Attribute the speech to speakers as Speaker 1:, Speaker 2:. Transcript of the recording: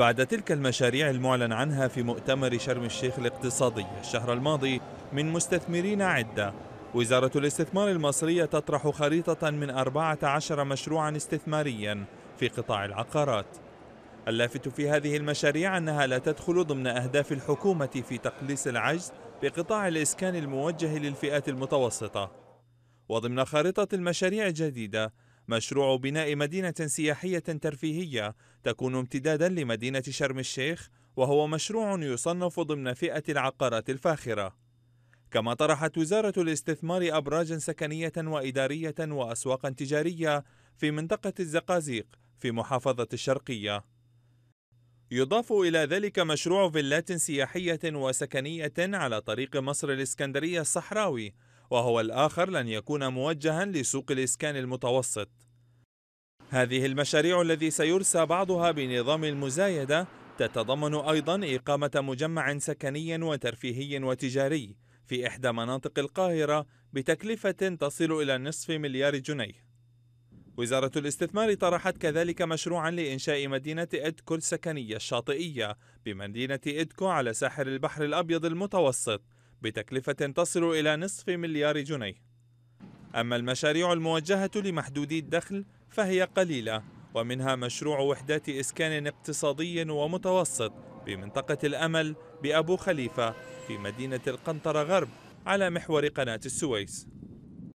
Speaker 1: بعد تلك المشاريع المعلن عنها في مؤتمر شرم الشيخ الاقتصادي الشهر الماضي من مستثمرين عدة وزارة الاستثمار المصرية تطرح خريطة من 14 مشروعا استثماريا في قطاع العقارات اللافت في هذه المشاريع أنها لا تدخل ضمن أهداف الحكومة في تقليص العجز بقطاع الإسكان الموجه للفئات المتوسطة وضمن خارطة المشاريع الجديدة مشروع بناء مدينة سياحية ترفيهية تكون امتدادا لمدينة شرم الشيخ وهو مشروع يصنف ضمن فئة العقارات الفاخرة كما طرحت وزارة الاستثمار أبراجا سكنية وإدارية وأسواقا تجارية في منطقة الزقازيق في محافظة الشرقية يضاف إلى ذلك مشروع فيلات سياحية وسكنية على طريق مصر الإسكندرية الصحراوي وهو الآخر لن يكون موجها لسوق الإسكان المتوسط هذه المشاريع التي سيرسى بعضها بنظام المزايدة تتضمن أيضا إقامة مجمع سكني وترفيهي وتجاري في إحدى مناطق القاهرة بتكلفة تصل إلى نصف مليار جنيه وزارة الاستثمار طرحت كذلك مشروعا لإنشاء مدينة إدكو السكنية الشاطئية بمدينة إدكو على ساحل البحر الأبيض المتوسط بتكلفة تصل إلى نصف مليار جنيه أما المشاريع الموجهة لمحدودي الدخل فهي قليلة ومنها مشروع وحدات إسكان اقتصادي ومتوسط بمنطقة الأمل بأبو خليفة في مدينة القنطرة غرب على محور قناة السويس